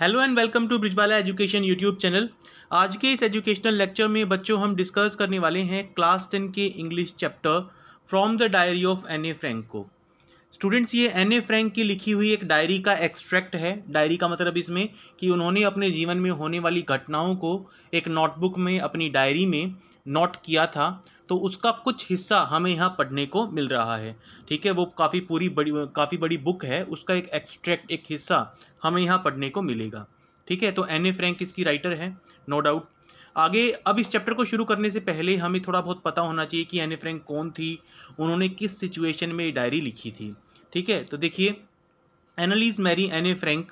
Hello and welcome to Brijbala education YouTube channel आज के इस एजुकेशनल लेक्चर में बच्चों हम डिस्कस करने वाले हैं क्लास टेन के English chapter from the diary of Anne a Frank students ये एन ए फ्रैंक की लिखी हुई एक डायरी का एक्सट्रैक्ट है डायरी का मतलब इसमें कि उन्होंने अपने जीवन में होने वाली घटनाओं को एक नोटबुक में अपनी डायरी में नोट किया था तो उसका कुछ हिस्सा हमें यहाँ पढ़ने को मिल रहा है ठीक है वो काफ़ी पूरी बड़ी काफ़ी बड़ी बुक है उसका एक एक्सट्रैक्ट एक हिस्सा हमें यहाँ पढ़ने को मिलेगा ठीक है तो एन ए फ्रैंक इसकी राइटर है नो डाउट आगे अब इस चैप्टर को शुरू करने से पहले हमें थोड़ा बहुत पता होना चाहिए कि एन ए फ्रैंक कौन थी उन्होंने किस सिचुएशन में डायरी लिखी थी ठीक है तो देखिए एनालीज मैरी एने फ्रेंक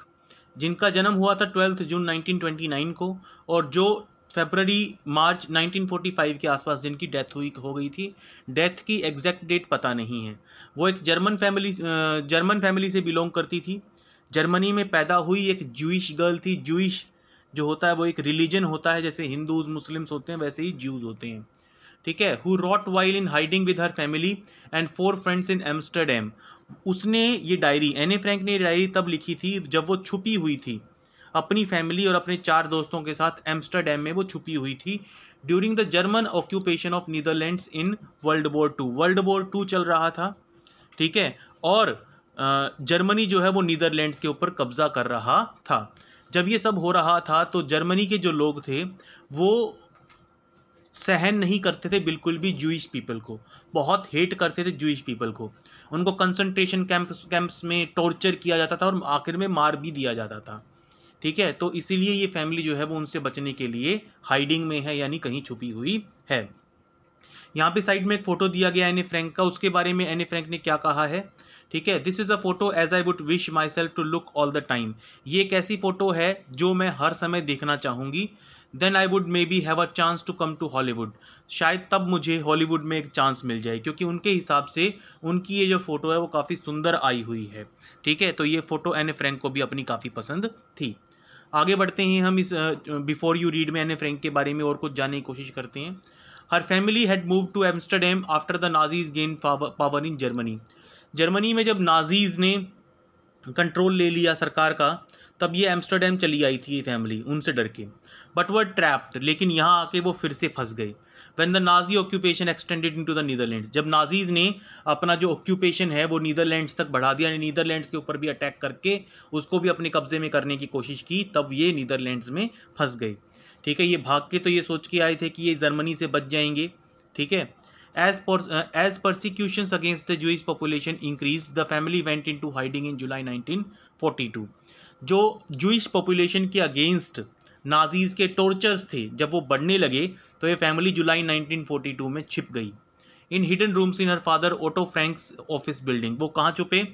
जिनका जन्म हुआ था ट्वेल्थ जून 1929 को और जो फेबररी मार्च 1945 के आसपास जिनकी डेथ हुई हो गई थी डेथ की एग्जैक्ट डेट पता नहीं है वो एक जर्मन फैमिली जर्मन फैमिली से बिलोंग करती थी जर्मनी में पैदा हुई एक जूश गर्ल थी जूश जो होता है वो एक रिलीजन होता है जैसे हिंदूज मुस्लिम्स होते हैं वैसे ही ज्यूज होते हैं ठीक है who wrote while in hiding with her family and four friends in Amsterdam उसने ये डायरी एन ए फ्रैंक ने ये डायरी तब लिखी थी जब वो छुपी हुई थी अपनी फैमिली और अपने चार दोस्तों के साथ एम्स्टरडेम में वो छुपी हुई थी during the German occupation of Netherlands in World War Two World War Two चल रहा था ठीक है और जर्मनी जो है वो नीदरलैंड्स के ऊपर कब्जा कर रहा था जब ये सब हो रहा था तो जर्मनी के जो लोग थे वो सहन नहीं करते थे बिल्कुल भी जूइश पीपल को बहुत हेट करते थे जूइश पीपल को उनको कंसंट्रेशन कैंप्स कैंप्स में टॉर्चर किया जाता था और आखिर में मार भी दिया जाता था ठीक है तो इसीलिए ये फैमिली जो है वो उनसे बचने के लिए हाइडिंग में है यानी कहीं छुपी हुई है यहाँ पे साइड में एक फ़ोटो दिया गया एनी फ्रैंक का उसके बारे में एनी फ्रैंक ने क्या कहा है ठीक है this is a photo as I would wish myself to look all the time ये एक ऐसी फ़ोटो है जो मैं हर समय देखना चाहूँगी then I would maybe have a chance to come to Hollywood शायद तब मुझे हॉलीवुड में एक चांस मिल जाए क्योंकि उनके हिसाब से उनकी ये जो फ़ोटो है वो काफ़ी सुंदर आई हुई है ठीक है तो ये फ़ोटो एन ए फ्रेंक को भी अपनी काफ़ी पसंद थी आगे बढ़ते हैं हम इस बिफोर यू रीड में एन ए फ्रेंक के बारे में और कुछ जानने की कोशिश करते हैं her family had move to Amsterdam after the Nazis gain power in Germany Germany में जब नाजीज़ ने कंट्रोल ले लिया सरकार का तब ये एम्स्टरडेम चली आई थी ये फैमिली उनसे डर के बट वर ट्रैप्ड लेकिन यहाँ आके वो फिर से फंस गए when the Nazi occupation extended into the Netherland जब नाजीज ने अपना जो ऑक्यूपेशन है वो नीदरलैंड्स तक बढ़ा दिया नीदरलैंड्स के ऊपर भी अटैक करके उसको भी अपने कब्जे में करने की कोशिश की तब ये नीदरलैंड्स में फंस गए ठीक है ये भाग के तो ये सोच के आए थे कि ये जर्मनी से बच जाएंगे ठीक है as as persecution against the Jews population increase the family went into hiding in July nineteen forty two जो जूइश पॉपुलेशन के अगेंस्ट नाजीज़ के टॉर्चर्स थे जब वो बढ़ने लगे तो ये फैमिली जुलाई 1942 में छिप गई in hidden rooms in her father Otto Frank's office building वो कहाँ छुपे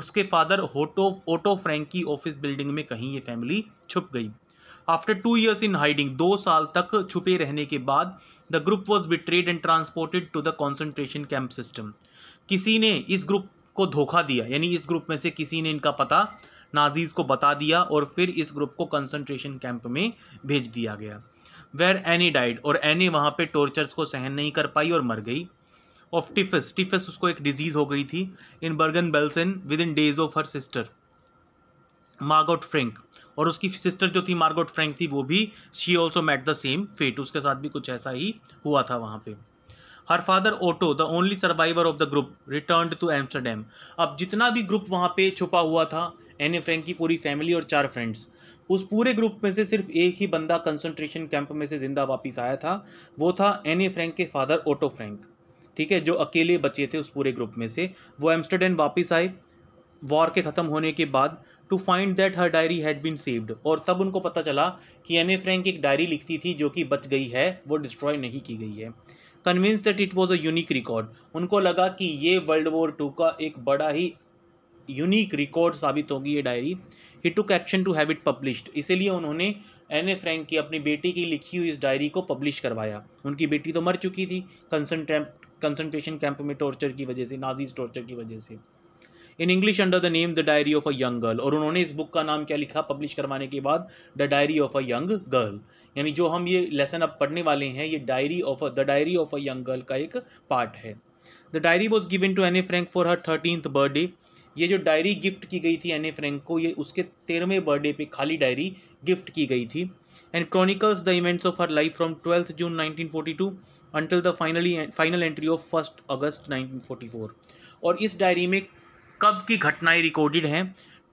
उसके फादर होटो ओटो फ्रैंक की ऑफिस बिल्डिंग में कहीं ये फैमिली छुप गई after two years in hiding दो साल तक छुपे रहने के बाद the group was betrayed and transported to the concentration camp system किसी ने इस ग्रुप को धोखा दिया यानी इस ग्रुप में से किसी ने इनका पता नाजीज़ को बता दिया और फिर इस ग्रुप को कंसंट्रेशन कैंप में भेज दिया गया वेर एनी डाइड और एनी वहाँ पे टॉर्चर्स को सहन नहीं कर पाई और मर गई ऑफ टिफिस टिफिस उसको एक डिजीज़ हो गई थी in Bergen Belsen within days of her sister Margot Frank और उसकी सिस्टर जो थी मार्गोट फ्रेंक थी वो भी she also met the same fate उसके साथ भी कुछ ऐसा ही हुआ था वहाँ पे her father Otto the only survivor of the group return to Amsterdam अब जितना भी ग्रुप वहाँ पे छुपा हुआ था एनी फ्रैंक की पूरी फैमिली और चार फ्रेंड्स उस पूरे ग्रुप में से सिर्फ एक ही बंदा कंसंट्रेशन कैंप में से ज़िंदा वापस आया था वो था एनी फ्रेंक के फादर ओटो फ्रेंक ठीक है जो अकेले बचे थे उस पूरे ग्रुप में से वो एम्स्टरडेम वापस आए वॉर के ख़त्म होने के बाद to find that her diary had been saved और तब उनको पता चला कि ए फ्रेंक एक डायरी लिखती थी जो कि बच गई है वो डिस्ट्रॉय नहीं की गई है convince that it was a unique record उनको लगा कि ये वर्ल्ड वॉर टू का एक बड़ा ही यूनिक रिकॉर्ड साबित होगी ये डायरी ही took action to have it published इसीलिए उन्होंने एन ए फ्रेंक की अपनी बेटी की लिखी हुई इस डायरी को पब्लिश करवाया उनकी बेटी तो मर चुकी थी कंसनट्रेशन कैंप में टॉर्चर की वजह से नाजीज टॉर्चर की वजह से in English under the name the diary of a young girl और उन्होंने इस बुक का नाम क्या लिखा पब्लिश करवाने के बाद the diary of a young girl यानी जो हम ये लेसन अब पढ़ने वाले हैं ये diary of the diary of a young girl का एक पार्ट है the diary was given to Anne Frank for her thirteen birthday ये जो डायरी गिफ्ट की गई थी एनी फ्रेंक को ये उसके तेरहवें बर्थडे पे खाली डायरी गिफ्ट की गई थी and chronicles the events of her life from twelfth June 1942 until the finally final entry of first August 1944 और इस डायरी में कब की घटनाएं रिकॉर्डेड हैं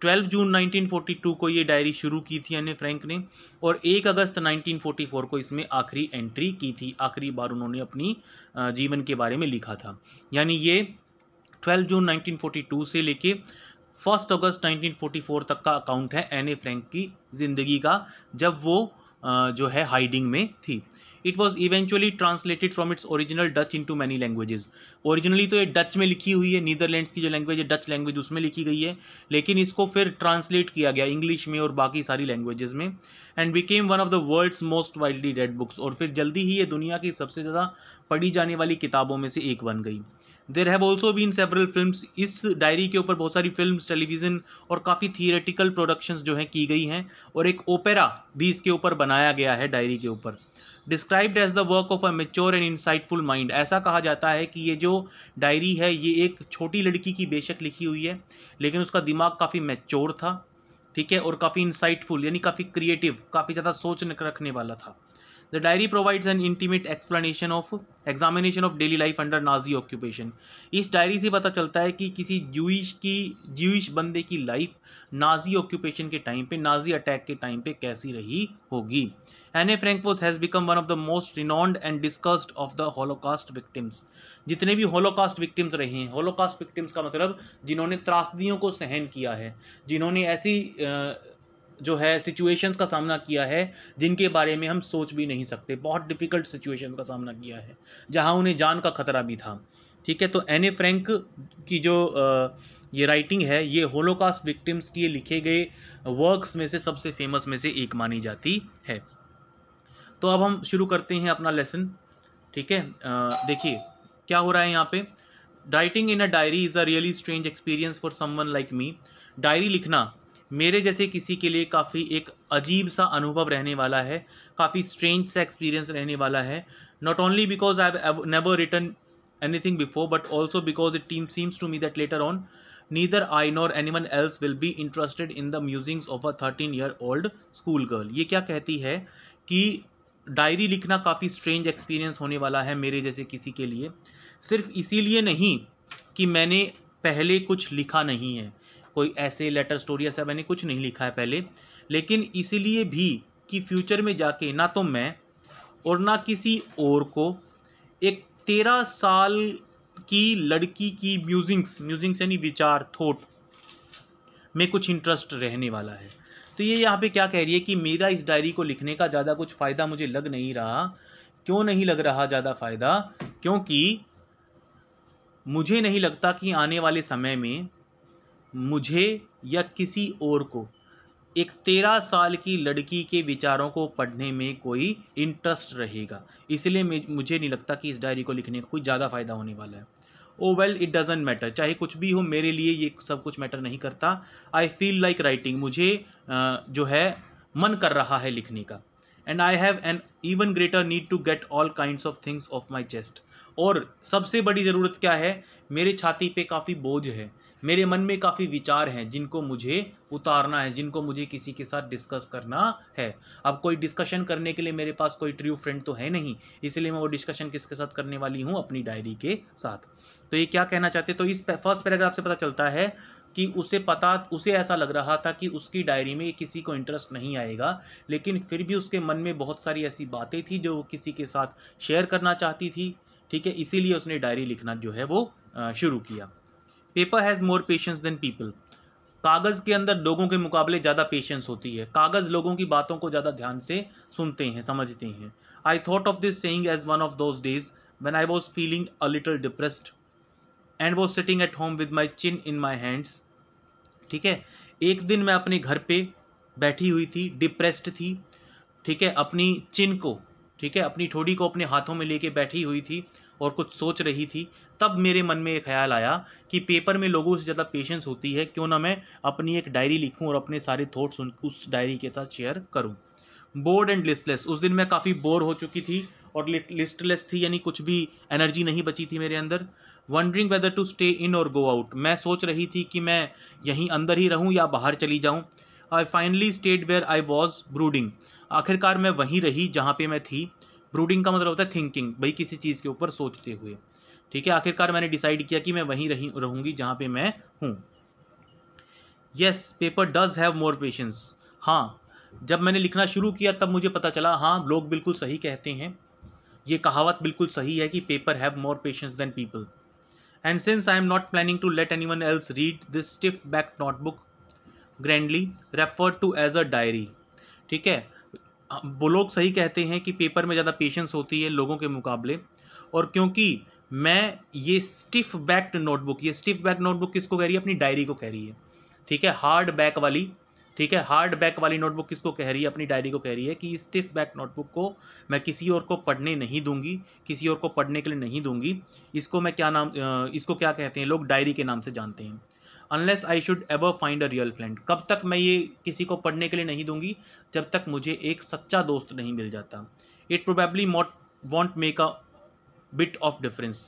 12 जून 1942 को ये डायरी शुरू की थी एने फ्रैंक ने और 1 अगस्त 1944 को इसमें आखिरी एंट्री की थी आखिरी बार उन्होंने अपनी जीवन के बारे में लिखा था यानी ये 12 जून 1942 से लेके फर्स्ट अगस्त 1944 तक का अकाउंट है एन ए फ्रैंक की ज़िंदगी का जब वो जो है हाइडिंग में थी it was eventually translated from its original Dutch into many languages originally तो ये डच में लिखी हुई है नीदरलैंड्स की जो लैंग्वेज है डच लैंग्वेज उसमें लिखी गई है लेकिन इसको फिर ट्रांसलेट किया गया इंग्लिश में और बाकी सारी लैंग्वेजेज में and became one of the world's most widely read books और फिर जल्दी ही ये दुनिया की सबसे ज़्यादा पढ़ी जाने वाली किताबों में से एक बन गई there have also been several film इस डायरी के ऊपर बहुत सारी फिल्म टेलीविज़न और काफ़ी थियरेटिकल प्रोडक्शंस जो हैं की गई हैं और एक ओपेरा भी इसके ऊपर बनाया गया है डायरी के ऊपर described as the work of a mature and insightful mind ऐसा कहा जाता है कि ये जो डायरी है ये एक छोटी लड़की की बेशक लिखी हुई है लेकिन उसका दिमाग काफ़ी मेच्योर था ठीक है और काफ़ी इंसाइटफुल यानी काफ़ी क्रिएटिव काफ़ी ज़्यादा सोच रखने वाला था the diary provides an intimate explanation of examination of daily life under Nazi occupation इस डायरी से पता चलता है कि किसी जूश की ज्यूश बंदे की लाइफ नाजी ऑक्यूपेशन के टाइम पे नाजी अटैक के टाइम पे कैसी रही होगी Anne Frank was has become one of the most renowned and discussed of the Holocaust victims जितने भी होलोकास्ट विक्टिम्स रहे हैं होलोकास्ट विक्टिम्स का मतलब जिन्होंने त्रासदियों को सहन किया है जिन्होंने ऐसी आ, जो है सिचुएशंस का सामना किया है जिनके बारे में हम सोच भी नहीं सकते बहुत डिफ़िकल्ट सिचुएशंस का सामना किया है जहाँ उन्हें जान का खतरा भी था ठीक है तो एने फ्रैंक की जो ये राइटिंग है ये होलोकास्ट विक्टिम्स के लिखे गए वर्क्स में से सबसे फेमस में से एक मानी जाती है तो अब हम शुरू करते हैं अपना लेसन ठीक है देखिए क्या हो रहा है यहाँ पे writing in a diary is a really strange experience for someone like me diary लिखना मेरे जैसे किसी के लिए काफ़ी एक अजीब सा अनुभव रहने वाला है काफ़ी स्ट्रेंज सा एक्सपीरियंस रहने वाला है not only because I have never written before but also because it team seems to me that later on neither I nor anyone else will be interested in the musings of a thirteen year old school girl ये क्या कहती है कि diary लिखना काफ़ी strange experience होने वाला है मेरे जैसे किसी के लिए सिर्फ इसीलिए नहीं कि मैंने पहले कुछ लिखा नहीं है कोई ऐसे लेटर स्टोरी ऐसा मैंने कुछ नहीं लिखा है पहले लेकिन इसीलिए भी कि फ्यूचर में जाके ना तो मैं और ना किसी और को एक तेरह साल की लड़की की म्यूजिंग्स म्यूजिंग्स यानी विचार थोट में कुछ इंटरेस्ट रहने वाला है तो ये यहाँ पे क्या कह रही है कि मेरा इस डायरी को लिखने का ज़्यादा कुछ फ़ायदा मुझे लग नहीं रहा क्यों नहीं लग रहा ज़्यादा फ़ायदा क्योंकि मुझे नहीं लगता कि आने वाले समय में मुझे या किसी और को एक तेरह साल की लड़की के विचारों को पढ़ने में कोई इंटरेस्ट रहेगा इसलिए मुझे नहीं लगता कि इस डायरी को लिखने का कोई ज़्यादा फ़ायदा होने वाला है oh well it doesn't matter चाहे कुछ भी हो मेरे लिए ये सब कुछ मैटर नहीं करता आई फील लाइक राइटिंग मुझे जो है मन कर रहा है लिखने का and I have an even greater need to get all kind of things off my chest और सबसे बड़ी ज़रूरत क्या है मेरे छाती पे काफ़ी बोझ है मेरे मन में काफ़ी विचार हैं जिनको मुझे उतारना है जिनको मुझे किसी के साथ डिस्कस करना है अब कोई डिस्कशन करने के लिए मेरे पास कोई ट्रू फ्रेंड तो है नहीं इसलिए मैं वो डिस्कशन किसके साथ करने वाली हूँ अपनी डायरी के साथ तो ये क्या कहना चाहते तो इस फर्स्ट पैराग्राफ से पता चलता है कि उसे पता उसे ऐसा लग रहा था कि उसकी डायरी में किसी को इंटरेस्ट नहीं आएगा लेकिन फिर भी उसके मन में बहुत सारी ऐसी बातें थी जो वो किसी के साथ शेयर करना चाहती थी ठीक है इसीलिए उसने डायरी लिखना जो है वो शुरू किया paper has more patience than people कागज़ के अंदर लोगों के मुकाबले ज़्यादा पेशेंस होती है कागज़ लोगों की बातों को ज़्यादा ध्यान से सुनते हैं समझते हैं I thought of this saying as one of those days when I was feeling a little depressed and was sitting at home with my chin in my hands ठीक है एक दिन मैं अपने घर पे बैठी हुई थी डिप्रेस्ड थी ठीक है अपनी चिन को ठीक है अपनी ठोड़ी को अपने हाथों में लेके बैठी हुई थी और कुछ सोच रही थी तब मेरे मन में ये ख्याल आया कि पेपर में लोगों से ज़्यादा पेशेंस होती है क्यों ना मैं अपनी एक डायरी लिखूं और अपने सारे थॉट्स उन उस डायरी के साथ शेयर करूं बोर्ड एंड लिस्टलेस उस दिन मैं काफ़ी बोर हो चुकी थी और लिस्टलेस थी यानी कुछ भी एनर्जी नहीं बची थी मेरे अंदर wondering whether to stay in और गो आउट मैं सोच रही थी कि मैं यहीं अंदर ही रहूँ या बाहर चली जाऊँ I finally stayed where I was brooding आखिरकार मैं वहीं रही जहाँ पे मैं थी ब्रूडिंग का मतलब होता है थिंकिंग भाई किसी चीज़ के ऊपर सोचते हुए ठीक है आखिरकार मैंने डिसाइड किया कि मैं वहीं रही रहूँगी जहाँ पे मैं हूँ yes paper does have more patience हाँ जब मैंने लिखना शुरू किया तब मुझे पता चला हाँ लोग बिल्कुल सही कहते हैं ये कहावत बिल्कुल सही है कि paper have more patience than people and since I am not planning to let anyone else read this stiff back notebook grandly refer to as a diary ठीक है वो लोग सही कहते हैं कि पेपर में ज़्यादा पेशेंस होती है लोगों के मुकाबले और क्योंकि मैं ये स्टिफ बैक्ड नोटबुक ये स्टिफ बैक नोटबुक किसको कह रही है अपनी डायरी को कह रही है ठीक है हार्ड बैक वाली ठीक है हार्ड बैक वाली नोटबुक किसको कह रही है अपनी डायरी को कह रही है कि स्टिफ बैक नोटबुक को मैं किसी और को पढ़ने नहीं दूंगी किसी और को पढ़ने के लिए नहीं दूंगी इसको मैं क्या नाम इसको क्या कहते हैं लोग डायरी के नाम से जानते हैं unless I should ever find a real friend कब तक मैं ये किसी को पढ़ने के लिए नहीं दूंगी जब तक मुझे एक सच्चा दोस्त नहीं मिल जाता it probably might won't make a bit of difference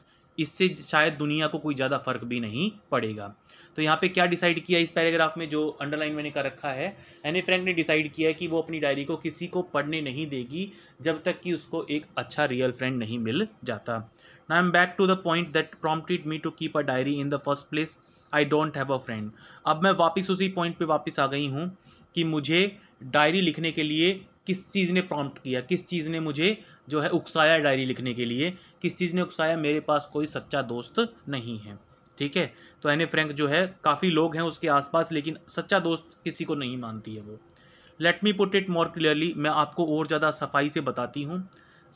इससे शायद दुनिया को कोई ज़्यादा फर्क भी नहीं पड़ेगा तो यहाँ पे क्या डिसाइड किया इस पैराग्राफ में जो अंडरलाइन मैंने कर रखा है एनी फ्रेंड ने डिसाइड किया है कि वो अपनी डायरी को किसी को पढ़ने नहीं देगी जब तक कि उसको एक अच्छा रियल फ्रेंड नहीं मिल जाता ना I am back to the point that prompted me to keep a diary in the first place I don't have a friend अब मैं वापस उसी पॉइंट पे वापस आ गई हूँ कि मुझे डायरी लिखने के लिए किस चीज़ ने प्रॉम्प्ट किया किस चीज़ ने मुझे जो है उकसाया डायरी लिखने के लिए किस चीज़ ने उकसाया मेरे पास कोई सच्चा दोस्त नहीं है ठीक है तो एने फ्रेंक जो है काफ़ी लोग हैं उसके आसपास लेकिन सच्चा दोस्त किसी को नहीं मानती है वो let me put it more clearly मैं आपको और ज़्यादा सफाई से बताती हूँ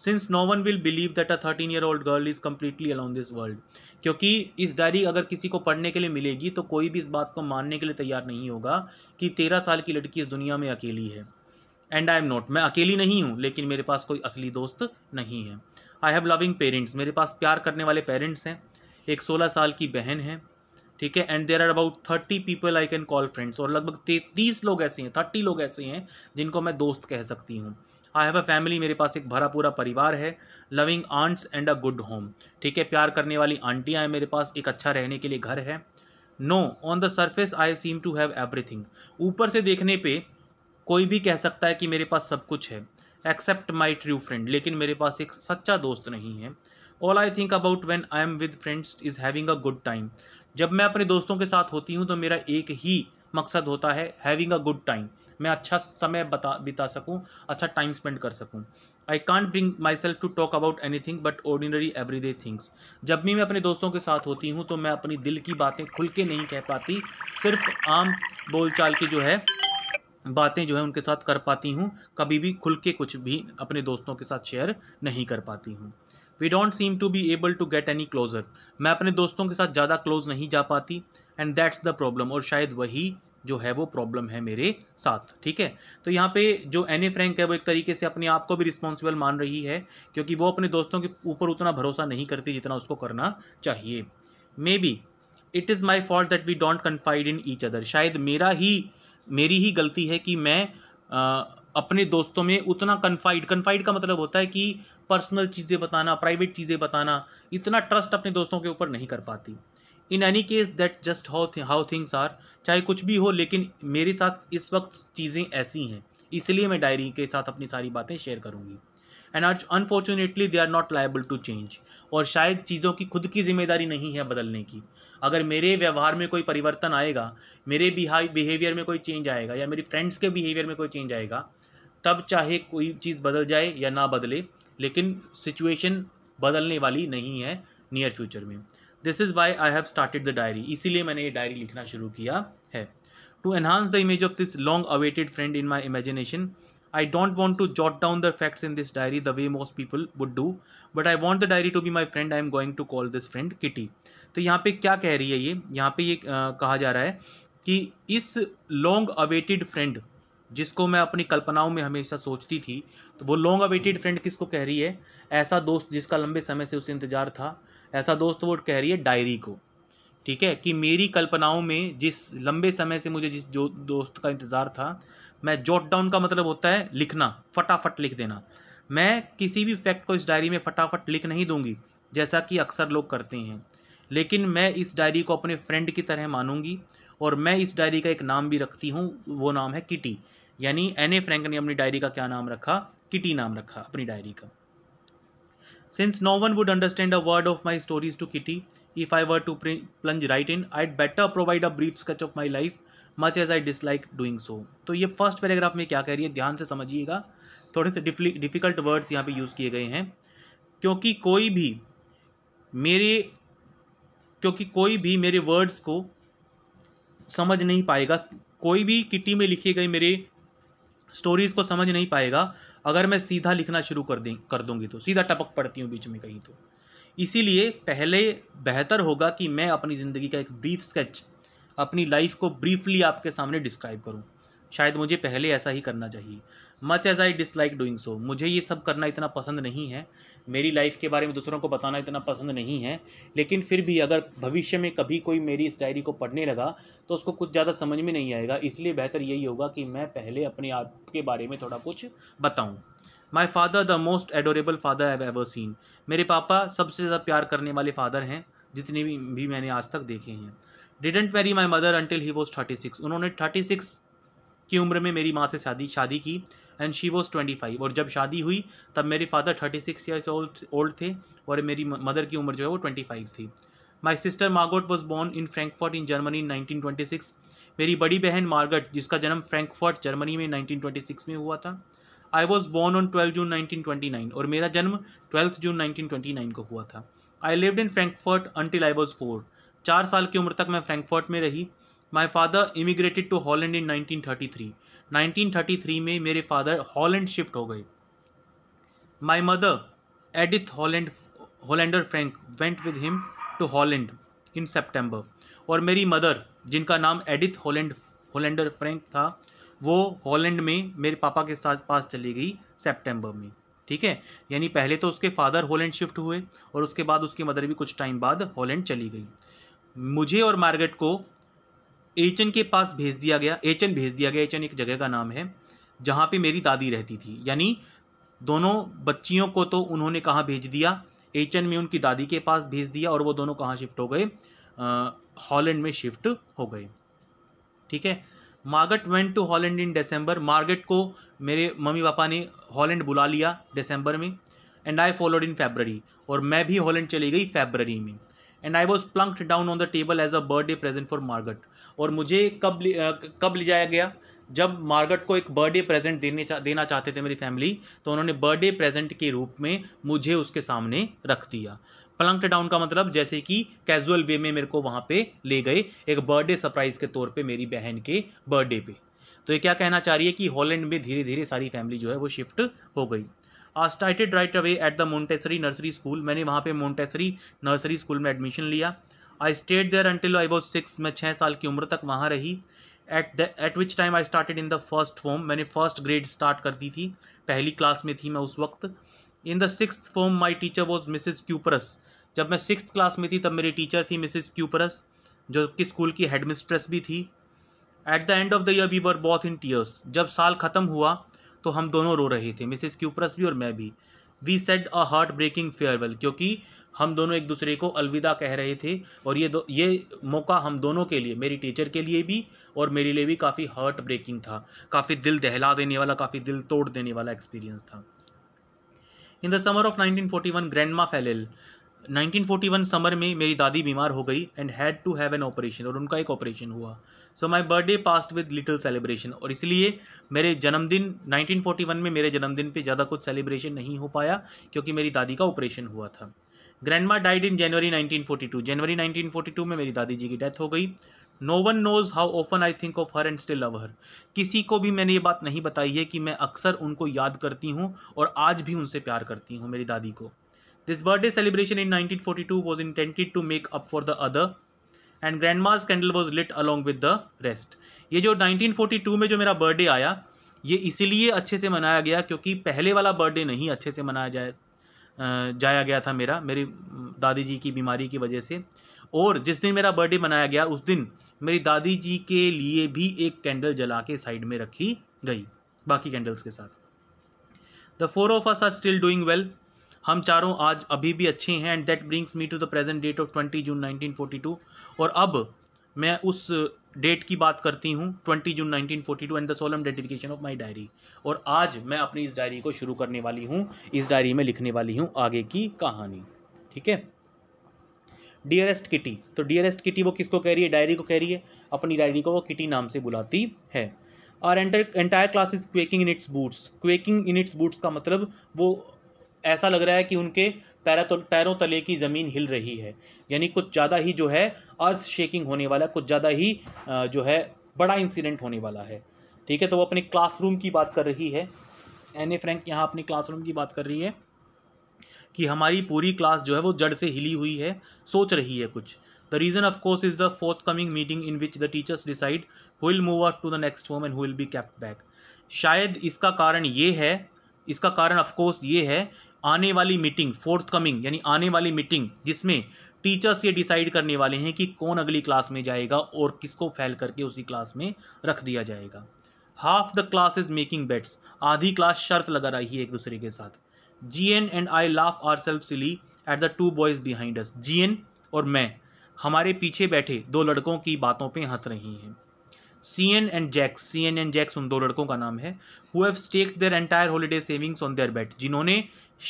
since no one will believe that a thirteen year old girl is completely alone this world क्योंकि इस डायरी अगर किसी को पढ़ने के लिए मिलेगी तो कोई भी इस बात को मानने के लिए तैयार नहीं होगा कि तेरह साल की लड़की इस दुनिया में अकेली है एंड आई एम नॉट मैं अकेली नहीं हूँ लेकिन मेरे पास कोई असली दोस्त नहीं है आई हैव लविंग पेरेंट्स मेरे पास प्यार करने वाले पेरेंट्स हैं एक सोलह साल की बहन है ठीक है and there are about thirty people I can call friends और लगभग तीस लोग ऐसे हैं थर्टी लोग ऐसे हैं जिनको मैं दोस्त कह सकती हूँ आई हैव अ फैमिली मेरे पास एक भरा पूरा परिवार है loving aunts and a good home ठीक है प्यार करने वाली आंटियाँ हैं मेरे पास एक अच्छा रहने के लिए घर है no on the surface I seem to have everything ऊपर से देखने पे कोई भी कह सकता है कि मेरे पास सब कुछ है एक्सेप्ट माई ट्रू फ्रेंड लेकिन मेरे पास एक सच्चा दोस्त नहीं है all I think about when I am with friends is having a good time जब मैं अपने दोस्तों के साथ होती हूँ तो मेरा एक ही मकसद होता है हैविंग अ गुड टाइम मैं अच्छा समय बता बिता सकूँ अच्छा टाइम स्पेंड कर सकूँ I can't bring myself to talk about anything but ordinary everyday things जब भी मैं अपने दोस्तों के साथ होती हूँ तो मैं अपनी दिल की बातें खुल के नहीं कह पाती सिर्फ आम बोलचाल की जो है बातें जो है उनके साथ कर पाती हूँ कभी भी खुल के कुछ भी अपने दोस्तों के साथ शेयर नहीं कर पाती हूँ we don't seem to be able to get any closer मैं अपने दोस्तों के साथ ज़्यादा क्लोज नहीं जा पाती एंड दैट्स द प्रॉब्लम और शायद वही जो है वो प्रॉब्लम है मेरे साथ ठीक है तो यहाँ पे जो एन फ्रैंक है वो एक तरीके से अपने आप को भी रिस्पॉन्सिबल मान रही है क्योंकि वो अपने दोस्तों के ऊपर उतना भरोसा नहीं करती जितना उसको करना चाहिए maybe it is my fault that we don't confide in each other शायद मेरा ही मेरी ही गलती है कि मैं आ, अपने दोस्तों में उतना कन्फाइड कन्फाइड का मतलब होता है कि पर्सनल चीज़ें बताना प्राइवेट चीज़ें बताना इतना ट्रस्ट अपने दोस्तों के ऊपर नहीं कर पाती in any case that just how how things are चाहे कुछ भी हो लेकिन मेरे साथ इस वक्त चीज़ें ऐसी हैं इसलिए मैं डायरी के साथ अपनी सारी बातें शेयर करूँगी एंड आज unfortunately they are not liable to change और शायद चीज़ों की खुद की जिम्मेदारी नहीं है बदलने की अगर मेरे व्यवहार में कोई परिवर्तन आएगा मेरे बिहेवियर में कोई चेंज आएगा या मेरी फ्रेंड्स के बिहेवियर में कोई चेंज आएगा तब चाहे कोई चीज़ बदल जाए या ना बदले लेकिन सिचुएशन बदलने वाली नहीं है नियर फ्यूचर में this is why I have started the diary इसीलिए मैंने ये डायरी लिखना शुरू किया है to enhance the image of this long awaited friend in my imagination I don't want to jot down the facts in this diary the way most people would do but I want the diary to be my friend I am going to call this friend Kitty तो यहाँ पे क्या कह रही है ये यहाँ पे ये आ, कहा जा रहा है कि इस लॉन्ग अवेटेड फ्रेंड जिसको मैं अपनी कल्पनाओं में हमेशा सोचती थी तो वो लॉन्ग अवेटेड फ्रेंड किसको कह रही है ऐसा दोस्त जिसका लंबे समय से उसे इंतज़ार था ऐसा दोस्त वो कह रही है डायरी को ठीक है कि मेरी कल्पनाओं में जिस लंबे समय से मुझे जिस जो दोस्त का इंतज़ार था मैं जॉट डाउन का मतलब होता है लिखना फटाफट लिख देना मैं किसी भी फैक्ट को इस डायरी में फटाफट लिख नहीं दूंगी जैसा कि अक्सर लोग करते हैं लेकिन मैं इस डायरी को अपने फ्रेंड की तरह मानूंगी और मैं इस डायरी का एक नाम भी रखती हूँ वो नाम है किटी यानी एन ए फ्रेंक ने अपनी डायरी का क्या नाम रखा किटी नाम रखा अपनी डायरी का Since no one would understand a word of my stories to Kitty, if I were to plunge right in, I'd better provide a brief sketch of my life, much as I dislike doing so. to ye first paragraph mein kya keh rahi hai dhyan se समझिएगा thode se difficult words yahan pe use kiye gaye hain kyunki koi bhi mere kyunki koi bhi mere words ko samajh nahi payega koi bhi kitty mein likhe gaye mere stories को समझ नहीं पाएगा अगर मैं सीधा लिखना शुरू कर दें कर दूंगी तो सीधा टपक पड़ती हूँ बीच में कहीं तो इसीलिए पहले बेहतर होगा कि मैं अपनी ज़िंदगी का एक ब्रीफ स्केच अपनी लाइफ को ब्रीफली आपके सामने डिस्क्राइब करूँ शायद मुझे पहले ऐसा ही करना चाहिए much as I dislike doing so मुझे ये सब करना इतना पसंद नहीं है मेरी लाइफ के बारे में दूसरों को बताना इतना पसंद नहीं है लेकिन फिर भी अगर भविष्य में कभी कोई मेरी इस डायरी को पढ़ने लगा तो उसको कुछ ज़्यादा समझ में नहीं आएगा इसलिए बेहतर यही होगा कि मैं पहले अपने आप के बारे में थोड़ा कुछ बताऊँ my father the most adorable father have ever seen मेरे पापा सबसे ज़्यादा प्यार करने वाले फादर हैं जितने भी, भी मैंने आज तक देखे हैं didn't marry my mother until he was thirty six उन्होंने थर्टी सिक्स की उम्र में मेरी माँ से शादी शादी की and she was twenty five और जब शादी हुई तब मेरे father thirty six years old थे और मेरी मदर की उम्र जो है वो ट्वेंटी फाइव थी my sister Margot was born in Frankfurt in Germany nineteen twenty six मेरी बड़ी बहन मार्गट जिसका जन्म फ्रैंकफर्ट जर्मनी में नाइनटीन ट्वेंटी सिक्स में हुआ था I was born on twelve June nineteen twenty nine और मेरा जन्म twelfth June nineteen twenty nine को हुआ था I lived in Frankfurt until I was four चार साल की उम्र तक मैं फ्रैंकफर्ट में रही my father immigrated to Holland in 1933 1933 में मेरे फादर हॉलैंड शिफ्ट हो गए my mother Edith Holland Hollander Frank went with him to Holland in सितंबर और मेरी मदर जिनका नाम एडिथ हॉलैंड हॉलैंडर फ्रैंक था वो हॉलैंड में मेरे पापा के साथ पास चली गई सेप्टेम्बर में ठीक है यानी पहले तो उसके फादर हॉलैंड शिफ्ट हुए और उसके बाद उसकी मदर भी कुछ टाइम बाद हॉलैंड चली गई मुझे और मार्गेट को एचन के पास भेज दिया गया एचन भेज दिया गया एचन एक जगह का नाम है जहाँ पे मेरी दादी रहती थी यानी दोनों बच्चियों को तो उन्होंने कहाँ भेज दिया एचन में उनकी दादी के पास भेज दिया और वो दोनों कहाँ शिफ्ट हो गए हॉलैंड में शिफ्ट हो गए ठीक है Margot went to Holland in December Margot को मेरे मम्मी पापा ने हॉलैंड बुला लिया डिसम्बर में and I followed in February और मैं भी हॉलैंड चली गई फेबररी में and I was plunked down on the table as a birthday present for Margot और मुझे कब कब ले जाया गया जब मार्गट को एक बर्थडे प्रेजेंट देने चा, देना चाहते थे मेरी फैमिली तो उन्होंने बर्थडे प्रेजेंट के रूप में मुझे उसके सामने रख दिया प्लंक्ट डाउन का मतलब जैसे कि कैजुअल वे में मेरे को वहाँ पे ले गए एक बर्थडे सरप्राइज के तौर पे मेरी बहन के बर्थडे पे तो ये क्या कहना चाह रही है कि हॉलैंड में धीरे धीरे सारी फैमिली जो है वो शिफ्ट हो गई I started right away at the Montessori nursery school मैंने वहाँ पे मोन्टेसरी नर्सरी स्कूल में एडमिशन लिया I stayed there until I was six मैं छः साल की उम्र तक वहाँ रही at the at which time I started in the first form मैंने फर्स्ट ग्रेड स्टार्ट कर दी थी पहली क्लास में थी मैं उस वक्त in the six form my teacher was Mrs Kuperus जब मैं सिक्स क्लास में थी तब मेरी टीचर थी मिसिज क्यूपरस जो कि स्कूल की हेड मिस्ट्रेस भी थी at the end of the year we were both in tears जब साल ख़त्म हुआ तो हम दोनों रो रहे थे मिसिज क्यूपरस भी और मैं भी we said a heartbreaking farewell क्योंकि हम दोनों एक दूसरे को अलविदा कह रहे थे और ये दो ये मौका हम दोनों के लिए मेरी टीचर के लिए भी और मेरे लिए भी काफ़ी हार्ट ब्रेकिंग था काफ़ी दिल दहला देने वाला काफ़ी दिल तोड़ देने वाला एक्सपीरियंस था in the summer of 1941 grandma fell ill 1941 summer में मेरी दादी बीमार हो गई and had to have an operation और उनका एक ऑपरेशन हुआ so my birthday passed with little celebration और इसलिए मेरे जन्मदिन 1941 में मेरे जन्मदिन पे ज़्यादा कुछ सेलिब्रेशन नहीं हो पाया क्योंकि मेरी दादी का ऑपरेशन हुआ था ग्रैंडमा डाइड इन जनवरी 1942 जनवरी 1942 में मेरी दादी जी की डेथ हो गई no one knows how often I think of her and still love her किसी को भी मैंने ये बात नहीं बताई है कि मैं अक्सर उनको याद करती हूँ और आज भी उनसे प्यार करती हूँ मेरी दादी को this birthday celebration in nineteen forty two was intended to make up for the other and grandma's candle was lit along with the rest ये जो नाइनटीन फोर्टी टू में जो मेरा बर्थडे आया ये इसीलिए अच्छे से मनाया गया क्योंकि पहले वाला बर्थडे नहीं अच्छे से मनाया जाए जाया गया था मेरा मेरी दादी जी की बीमारी की वजह से और जिस दिन मेरा बर्थडे मनाया गया उस दिन मेरी दादी जी के लिए भी एक कैंडल जला के साइड में रखी गई बाकी कैंडल्स के साथ the four of us are still doing well हम चारों आज अभी भी अच्छे हैं and that brings me to the present date of twenty June nineteen और अब मैं उस डेट की बात करती हूँ 20 June 1942 and the solemn dedication of my diary और आज मैं अपनी इस डायरी को शुरू करने वाली हूँ इस डायरी में लिखने वाली हूँ आगे की कहानी ठीक है डियरेस्ट किटी तो डियरेस्ट किटी वो किसको कह रही है डायरी को कह रही है अपनी डायरी को वो किटी नाम से बुलाती है और entire class is quaking in its boots quaking in its boots का मतलब वो ऐसा लग रहा है कि उनके पैरा तो, पैरों तले की ज़मीन हिल रही है यानी कुछ ज़्यादा ही जो है अर्थ शेकिंग होने वाला कुछ ज़्यादा ही जो है बड़ा इंसिडेंट होने वाला है ठीक है तो वो अपने क्लासरूम की बात कर रही है एन ए फ्रेंक यहाँ अपने क्लासरूम की बात कर रही है कि हमारी पूरी क्लास जो है वो जड़ से हिली हुई है सोच रही है कुछ the reason of course is the forthcoming meeting in which the teachers decide who will move up to the next home and who will be kept back शायद इसका कारण ये है इसका कारण ऑफ कोर्स ये है आने वाली मीटिंग फोर्थ कमिंग यानी आने वाली मीटिंग जिसमें टीचर्स ये डिसाइड करने वाले हैं कि कौन अगली क्लास में जाएगा और किसको फैल करके उसी क्लास में रख दिया जाएगा half the class is making bets आधी क्लास शर्त लगा रही है एक दूसरे के साथ G N and I laugh ourselves silly at the two boys behind us G N और मैं हमारे पीछे बैठे दो लड़कों की बातों पे हंस रही हैं C N and Jacques C N and Jacques उन दो लड़कों का नाम है who have stake their entire holiday savings on their bet जिन्होंने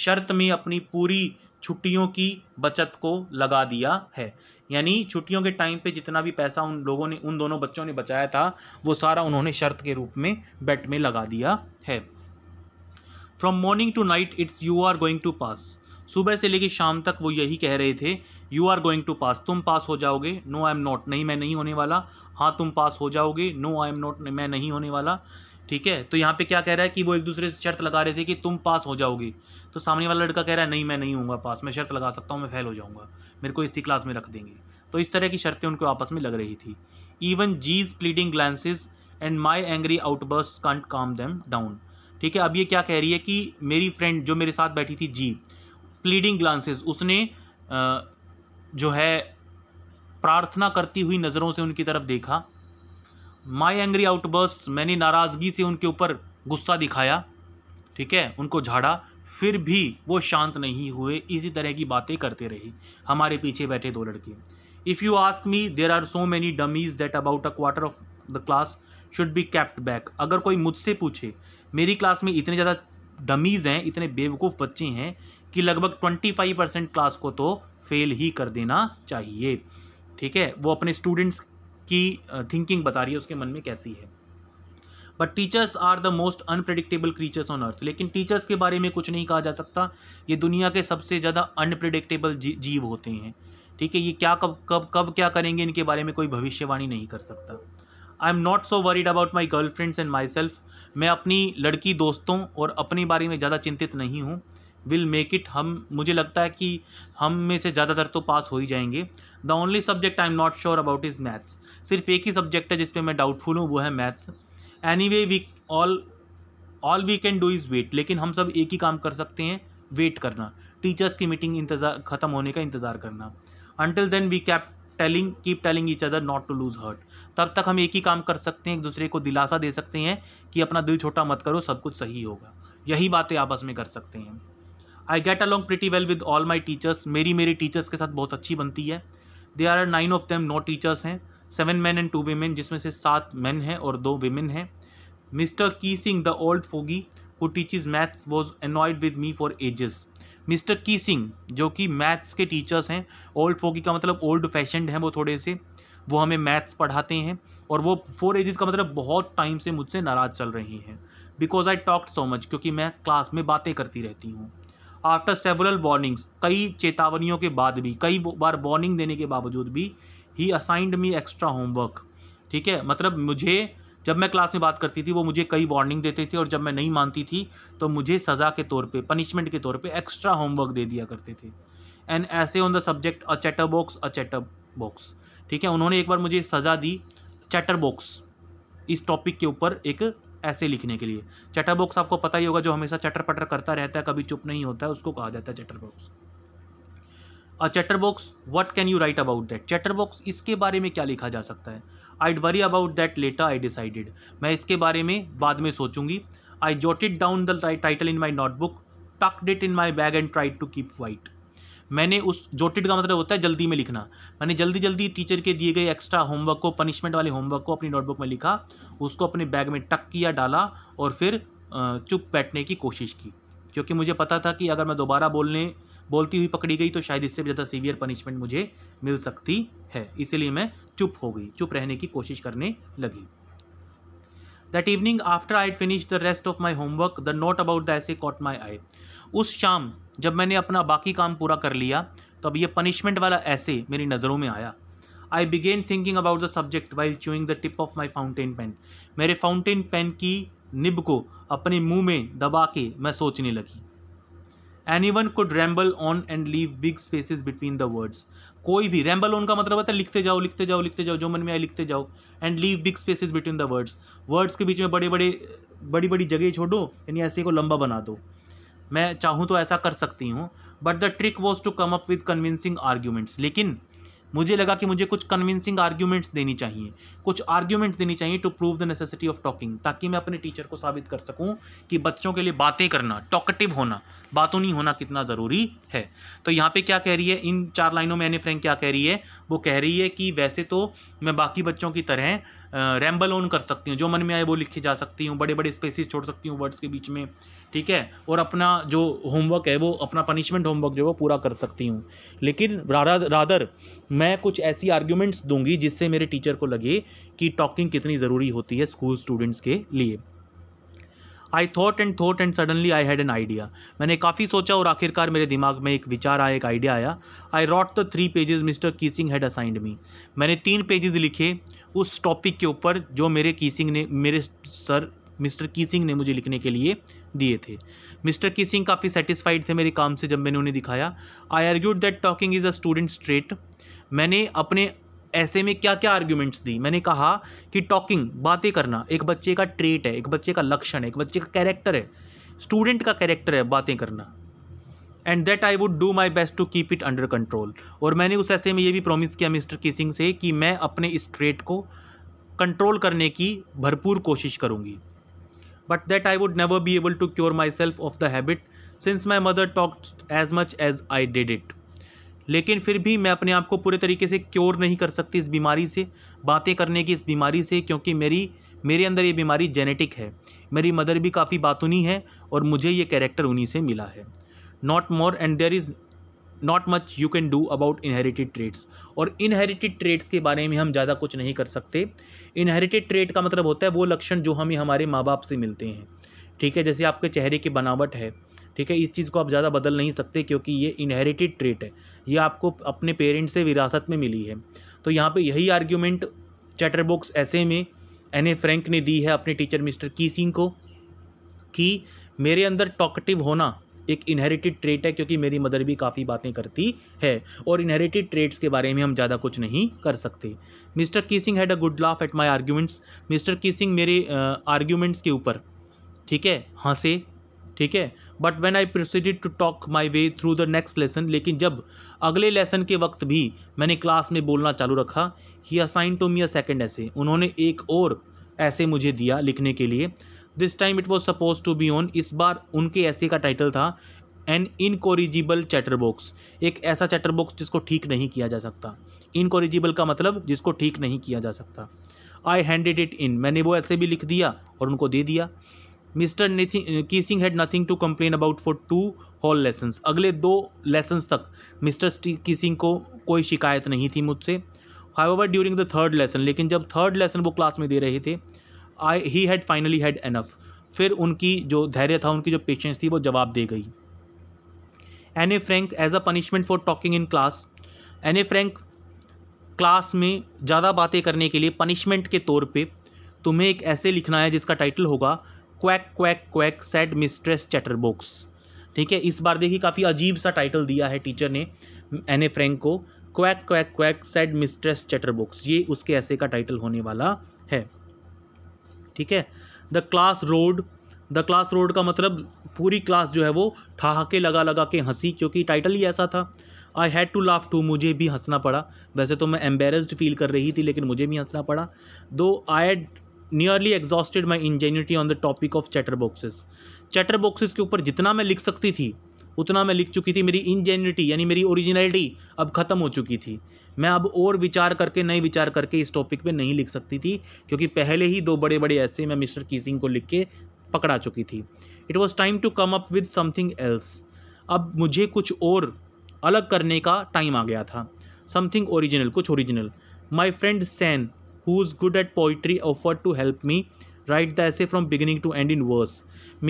शर्त में अपनी पूरी छुट्टियों की बचत को लगा दिया है यानी छुट्टियों के टाइम पे जितना भी पैसा उन लोगों ने उन दोनों बच्चों ने बचाया था वो सारा उन्होंने शर्त के रूप में बेट में लगा दिया है from morning to night it's you are going to pass सुबह से लेकर शाम तक वो यही कह रहे थे you are going to pass तुम पास हो जाओगे नो आई एम नॉट नहीं मैं नहीं होने वाला हाँ तुम पास हो जाओगे नो आई एम नॉट मैं नहीं होने वाला ठीक है तो यहाँ पे क्या कह रहा है कि वो एक दूसरे से शर्त लगा रहे थे कि तुम पास हो जाओगे तो सामने वाला लड़का कह रहा है नहीं मैं नहीं हूँ पास मैं शर्त लगा सकता हूँ मैं फेल हो जाऊँगा मेरे को इसी क्लास में रख देंगे तो इस तरह की शर्तें उनको आपस में लग रही थी even these pleading glances and my angry outbursts can't calm them down ठीक है अब ये क्या कह रही है कि मेरी फ्रेंड जो मेरे साथ बैठी थी जी प्लीडिंग ग्लांसेज उसने जो है प्रार्थना करती हुई नज़रों से उनकी तरफ देखा माई एंग्री आउटबर्स्ट मैंने नाराज़गी से उनके ऊपर गुस्सा दिखाया ठीक है उनको झाड़ा फिर भी वो शांत नहीं हुए इसी तरह की बातें करते रहे हमारे पीछे बैठे दो लड़के if you ask me there are so many dummies that about a quarter of the class should be kept back अगर कोई मुझसे पूछे मेरी क्लास में इतने ज़्यादा डमीज़ हैं इतने बेवकूफ़ बच्चे हैं कि लगभग ट्वेंटी फाइव परसेंट क्लास को तो फेल ही कर देना चाहिए ठीक है वो अपने स्टूडेंट्स की थिंकिंग बता रही है उसके मन में कैसी है but teachers are the most unpredictable creatures on earth लेकिन टीचर्स के बारे में कुछ नहीं कहा जा सकता ये दुनिया के सबसे ज़्यादा अनप्रडिक्टेबल जीव होते हैं ठीक है ये क्या कब कब कब क्या करेंगे इनके बारे में कोई भविष्यवाणी नहीं कर सकता I am not so worried about my girlfriends and myself मैं अपनी लड़की दोस्तों और अपने बारे में ज़्यादा चिंतित नहीं हूँ विल मेक इट हम मुझे लगता है कि हम में से ज़्यादातर तो पास हो ही जाएंगे the only subject I am not sure about is maths सिर्फ एक ही सब्जेक्ट है जिसपे मैं डाउटफुल हूँ वो है maths anyway we all all we can do is wait लेकिन हम सब एक ही काम कर सकते हैं वेट करना टीचर्स की मीटिंग इंतजार ख़त्म होने का इंतज़ार करना until then we keep telling keep telling each other not to lose heart तब तक हम एक ही काम कर सकते हैं एक दूसरे को दिलासा दे सकते हैं कि अपना दिल छोटा मत करो सब कुछ सही होगा यही बातें आपस में कर सकते हैं I get along pretty well with all my teachers मेरी मेरी टीचर्स के साथ बहुत अच्छी बनती है they are nine of them no teachers हैं seven man and two women जिसमें से सात मैन हैं और दो वीमेन हैं mister Keesing the old fogey who teaches maths was annoyed with me for ages mister Keesing जो कि मैथ्स के टीचर्स हैं ओल्ड फोगी का मतलब ओल्ड फैशनड हैं वो थोड़े से वो हमें मैथ्स पढ़ाते हैं और वो फोर एजेस का मतलब बहुत टाइम से मुझसे नाराज़ चल रही हैं because I talk so much क्योंकि मैं क्लास में बातें करती रहती हूँ आफ्टर सेवरल वार्निंग्स कई चेतावनियों के बाद भी कई बार वार्निंग देने के बावजूद भी he assigned me extra homework ठीक है मतलब मुझे जब मैं क्लास में बात करती थी वो मुझे कई वार्निंग देते थे और जब मैं नहीं मानती थी तो मुझे सज़ा के तौर पे पनिशमेंट के तौर पे एक्स्ट्रा होमवर्क दे दिया करते थे and essay on the subject a chatterbox a chatterbox ठीक है उन्होंने एक बार मुझे सज़ा दी चैटर बॉक्स इस टॉपिक के ऊपर एक ऐसे लिखने के लिए चैटर बॉक्स आपको पता ही होगा जो हमेशा चटर पटर करता रहता है कभी चुप नहीं होता है उसको कहा जाता है chatterbox a chatterbox what can you write about that chatterbox इसके बारे में क्या लिखा जा सकता है I worry about that later I decided मैं इसके बारे में बाद में सोचूंगी I it down the title in my notebook tuck it in my bag and tried to keep quiet मैंने उस जोटेड का मतलब होता है जल्दी में लिखना मैंने जल्दी जल्दी टीचर के दिए गए एक्स्ट्रा होमवर्क को पनिशमेंट वाले होमवर्क को अपनी नोटबुक में लिखा उसको अपने बैग में टक किया डाला और फिर चुप बैठने की कोशिश की क्योंकि मुझे पता था कि अगर मैं दोबारा बोलने बोलती हुई पकड़ी गई तो शायद इससे भी ज़्यादा सीवियर पनिशमेंट मुझे मिल सकती है इसीलिए मैं चुप हो गई चुप रहने की कोशिश करने लगी that evening after I finish the rest of my homework the note about the essay caught my eye उस शाम जब मैंने अपना बाकी काम पूरा कर लिया तो अब ये पनिशमेंट वाला ऐसे मेरी नज़रों में आया I began thinking about the subject while chewing the tip of my fountain pen मेरे फाउंटेन पेन की निब को अपने मुंह में दबा के मैं सोचने लगी anyone could ramble on and leave big spaces between the words कोई भी रैम्बल ऑन का मतलब होता है लिखते जाओ लिखते जाओ लिखते जाओ जो मन में आए लिखते जाओ and leave big spaces between the words words के बीच में बड़े बड़े बड़ी बड़ी जगह छोड़ो यानी ऐसे को लंबा बना दो मैं चाहूँ तो ऐसा कर सकती हूँ but the trick was to come up with convincing arguments लेकिन मुझे लगा कि मुझे कुछ कन्विंसिंग आर्ग्यूमेंट्स देनी चाहिए कुछ आर्ग्यूमेंट्स देनी चाहिए to prove the necessity of talking ताकि मैं अपने टीचर को साबित कर सकूं कि बच्चों के लिए बातें करना टॉकटिव होना बातों नहीं होना कितना ज़रूरी है तो यहाँ पे क्या कह रही है इन चार लाइनों में एनी फ्रेंक क्या कह रही है वो कह रही है कि वैसे तो मैं बाकी बच्चों की तरह रैम्बल ऑन कर सकती हूँ जो मन में आए वो लिखे जा सकती हूँ बड़े बड़े स्पेसिस छोड़ सकती हूँ वर्ड्स के बीच में ठीक है और अपना जो होमवर्क है वो अपना पनिशमेंट होमवर्क जो है वो पूरा कर सकती हूँ लेकिन रादर मैं कुछ ऐसी आर्ग्यूमेंट्स दूंगी जिससे मेरे टीचर को लगे कि टॉकिंग कितनी ज़रूरी होती है स्कूल स्टूडेंट्स के लिए I thought and thought and suddenly I had an idea मैंने काफ़ी सोचा और आखिरकार मेरे दिमाग में एक विचार आया एक आइडिया आया I wrote the three pages mister Keesing had assigned me मैंने तीन पेजेस लिखे उस टॉपिक के ऊपर जो मेरे कीसिंग ने मेरे सर मिस्टर कीसिंग ने मुझे लिखने के लिए दिए थे मिस्टर कीसिंग काफ़ी सेटिस्फाइड थे मेरे काम से जब मैंने उन्हें दिखाया I argued that talking is a student trait मैंने अपने ऐसे में क्या क्या आर्ग्यूमेंट्स दी मैंने कहा कि टॉकिंग बातें करना एक बच्चे का ट्रेट है एक बच्चे का लक्षण है एक बच्चे का कैरेक्टर है स्टूडेंट का कैरेक्टर है बातें करना and that I would do my best to keep it under control और मैंने उस ऐसे में ये भी प्रॉमिस किया मिस्टर किसिंग से कि मैं अपने इस को कंट्रोल करने की भरपूर कोशिश करूँगी but that I would never be able to cure myself of the habit since my mother talk as much as I did it लेकिन फिर भी मैं अपने आप को पूरे तरीके से क्योर नहीं कर सकती इस बीमारी से बातें करने की इस बीमारी से क्योंकि मेरी मेरे अंदर ये बीमारी जेनेटिक है मेरी मदर भी काफ़ी बातूनी है और मुझे ये कैरेक्टर उन्हीं से मिला है not more and there is not much you can do about inherited traits और इनहेरिटेड ट्रेड्स के बारे में हम ज़्यादा कुछ नहीं कर सकते इनहेरिटेड ट्रेड का मतलब होता है वो लक्षण जो हमें हमारे माँ बाप से मिलते हैं ठीक है जैसे आपके चेहरे की बनावट है ठीक है इस चीज़ को आप ज़्यादा बदल नहीं सकते क्योंकि ये इनहेरिटेड ट्रेट है ये आपको अपने पेरेंट्स से विरासत में मिली है तो यहाँ पे यही आर्ग्यूमेंट चैटर बॉक्स ऐसे में एन ए फ्रेंक ने दी है अपने टीचर मिस्टर की सिंह को कि मेरे अंदर टॉकटिव होना एक इनहेरिटेड ट्रेट है क्योंकि मेरी मदर भी काफ़ी बातें करती है और इनहेरिटेड ट्रेट्स के बारे में हम ज़्यादा कुछ नहीं कर सकते mister Keesing had a good laugh at my arguments mister Keesing मेरे आर्ग्यूमेंट्स के ऊपर ठीक है हंसे ठीक है but when I proceeded to talk my way through the next lesson लेकिन जब अगले लेसन के वक्त भी मैंने क्लास में बोलना चालू रखा he assign to me a second essay उन्होंने एक और ऐसे मुझे दिया लिखने के लिए this time it was suppose to be on इस बार उनके ऐसे का टाइटल था एन इनकोरिजिबल चैटर बॉक्स एक ऐसा चैटर बॉक्स जिसको ठीक नहीं किया जा सकता इनकोरिजिबल का मतलब जिसको ठीक नहीं किया जा सकता आई हैंडेड इट इन मैंने वो ऐसे भी लिख दिया और उनको दे दिया mister Keesing had nothing to complain about for two whole lessons अगले दो लेसन्स तक मिस्टर कीसिंग को कोई शिकायत नहीं थी मुझसे however during the third lesson लेकिन जब थर्ड लेसन वो क्लास में दे रहे थे I he had finally had enough फिर उनकी जो धैर्य था उनकी जो पेशेंस थी वो जवाब दे गई N A Frank as a punishment for talking in class N A Frank class में ज़्यादा बातें करने के लिए पनिशमेंट के तौर पे तुम्हें एक ऐसे लिखना है जिसका टाइटल होगा quack quack quack said mistress chatterbox ठीक है इस बार देखिए काफ़ी अजीब सा टाइटल दिया है टीचर ने एन ए फ्रेंक को quack quack quack said mistress chatterbox ये उसके ऐसे का टाइटल होने वाला है ठीक है the class roared the class roared का मतलब पूरी क्लास जो है वो ठहाके लगा लगा के हंसी क्योंकि टाइटल ही ऐसा था I had to laugh too मुझे भी हंसना पड़ा वैसे तो मैं एम्बेरस्ड फील कर रही थी लेकिन मुझे भी हंसना पड़ा though I had nearly exhausted my ingenuity on the topic of chatterboxes chatterboxes के ऊपर जितना मैं लिख सकती थी उतना मैं लिख चुकी थी मेरी इंजेनिटी यानी मेरी ओरिजिनलिटी अब ख़त्म हो चुकी थी मैं अब और विचार करके नए विचार करके इस टॉपिक पे नहीं लिख सकती थी क्योंकि पहले ही दो बड़े बड़े ऐसे मैं मिस्टर कीसिंग को लिख के पकड़ा चुकी थी it was time to come up with something else अब मुझे कुछ और अलग करने का टाइम आ गया था समथिंग ओरिजिनल कुछ original my friend Sanne who is good at poetry offer to help me write the essay from beginning to end in verse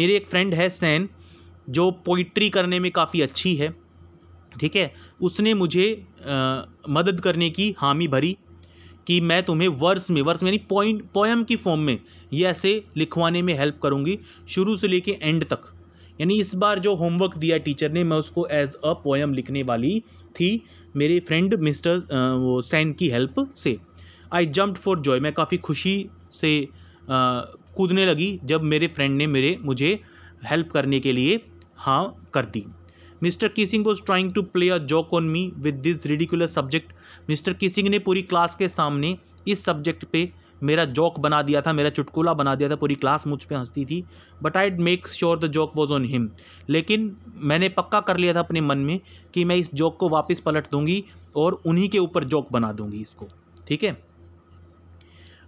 मेरे एक फ्रेंड है सैन जो पोइट्री करने में काफ़ी अच्छी है ठीक है उसने मुझे आ, मदद करने की हामी भरी कि मैं तुम्हें वर्स में वर्स यानी पॉइंट पोएम की फॉर्म में ये ऐसे लिखवाने में हेल्प करूँगी शुरू से लेके एंड तक यानी इस बार जो होमवर्क दिया टीचर ने मैं उसको एज अ पोएम लिखने वाली थी मेरे फ्रेंड मिस्टर वो सैन की हेल्प से आई जम्प फॉर जॉय मैं काफ़ी खुशी से आ, कूदने लगी जब मेरे फ्रेंड ने मेरे मुझे हेल्प करने के लिए हाँ कर दी mister Keesing was trying to play a joke on me with this ridiculous subject mister Keesing ने पूरी क्लास के सामने इस सब्जेक्ट पे मेरा जॉक बना दिया था मेरा चुटकुला बना दिया था पूरी क्लास मुझ पर हंसती थी but I make sure the joke was on him लेकिन मैंने पक्का कर लिया था अपने मन में कि मैं इस जॉक को वापस पलट दूंगी और उन्हीं के ऊपर जॉक बना दूंगी इसको ठीक है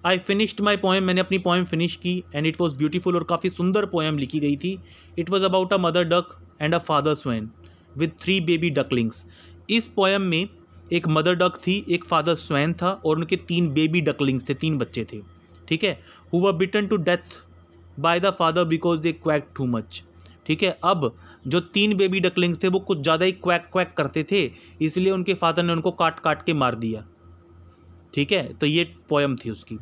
आई फिनिश्ड माई पोएम मैंने अपनी पोएम फिनिश की एंड इट वॉज ब्यूटीफुल और काफ़ी सुंदर पोएम लिखी गई थी it was about a mother duck and a father swan with three baby ducklings इस पोएम में एक मदर डक थी एक फादर स्वैन था और उनके तीन बेबी डकलिंग्स थे तीन बच्चे थे ठीक है who were bitten to death by the father because they quack too much ठीक है अब जो तीन बेबी डकलिंग्स थे वो कुछ ज़्यादा ही क्वैक क्वैक करते थे इसलिए उनके फादर ने उनको काट काट के मार दिया ठीक है तो ये पोएम थी उसकी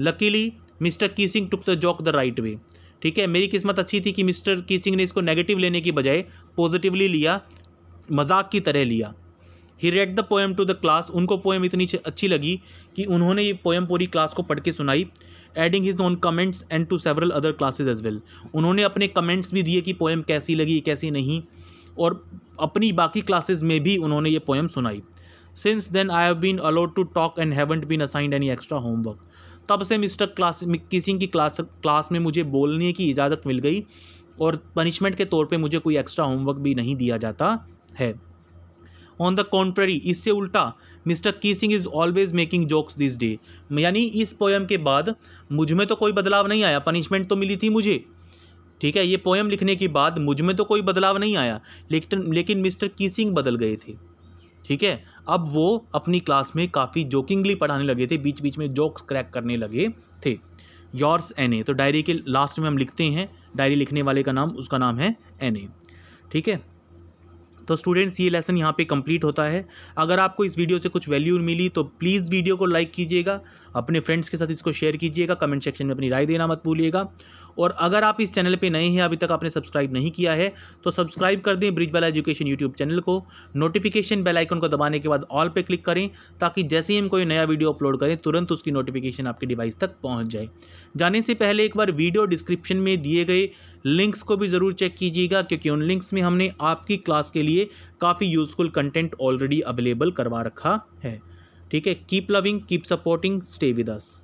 luckily mister Keesing took the joke the right way ठीक है मेरी किस्मत अच्छी थी कि मिस्टर कीसिंग ने इसको नेगेटिव लेने की बजाय पॉजिटिवली लिया मजाक की तरह लिया he read the poem to the class उनको पोएम इतनी अच्छी लगी कि उन्होंने ये पोएम पूरी क्लास को पढ़ के सुनाई adding his own comments and to several other classes as well उन्होंने अपने कमेंट्स भी दिए कि पोएम कैसी लगी कैसी नहीं और अपनी बाकी क्लासेज में भी उन्होंने ये पोएम सुनाई since then I have been allowed to talk and haven't been assigned any extra homework तब से मिस्टर क्लास सिंह की क्लास क्लास में मुझे बोलने की इजाज़त मिल गई और पनिशमेंट के तौर पे मुझे कोई एक्स्ट्रा होमवर्क भी नहीं दिया जाता है ऑन द कॉन्ट्ररी इससे उल्टा mister Keesing is always making jokes this day यानी इस पोएम के बाद मुझ में तो कोई बदलाव नहीं आया पनिशमेंट तो मिली थी मुझे ठीक है ये पोएम लिखने के बाद मुझ में तो कोई बदलाव नहीं आया लेकिन लेकिन मिस्टर सिंह बदल गए थे ठीक है अब वो अपनी क्लास में काफ़ी जोकिंगली पढ़ाने लगे थे बीच बीच में जोक्स क्रैक करने लगे थे योर्स एन ए तो डायरी के लास्ट में हम लिखते हैं डायरी लिखने वाले का नाम उसका नाम है एन ए ठीक है तो स्टूडेंट्स ये लेसन यहाँ पे कंप्लीट होता है अगर आपको इस वीडियो से कुछ वैल्यू मिली तो प्लीज़ वीडियो को लाइक कीजिएगा अपने फ्रेंड्स के साथ इसको शेयर कीजिएगा कमेंट सेक्शन में अपनी राय देना मत भूलिएगा और अगर आप इस चैनल पर नए हैं अभी तक आपने सब्सक्राइब नहीं किया है तो सब्सक्राइब कर दें Brij Bela education YouTube channel को नोटिफिकेशन बेल आइकन को दबाने के बाद ऑल पे क्लिक करें ताकि जैसे ही हम कोई नया वीडियो अपलोड करें तुरंत उसकी नोटिफिकेशन आपके डिवाइस तक पहुँच जाए जाने से पहले एक बार वीडियो डिस्क्रिप्शन में दिए गए लिंक्स को भी ज़रूर चेक कीजिएगा क्योंकि उन लिंक्स में हमने आपकी क्लास के लिए काफ़ी यूज़फुल कंटेंट ऑलरेडी अवेलेबल करवा रखा है ठीक है keep loving keep supporting stay with us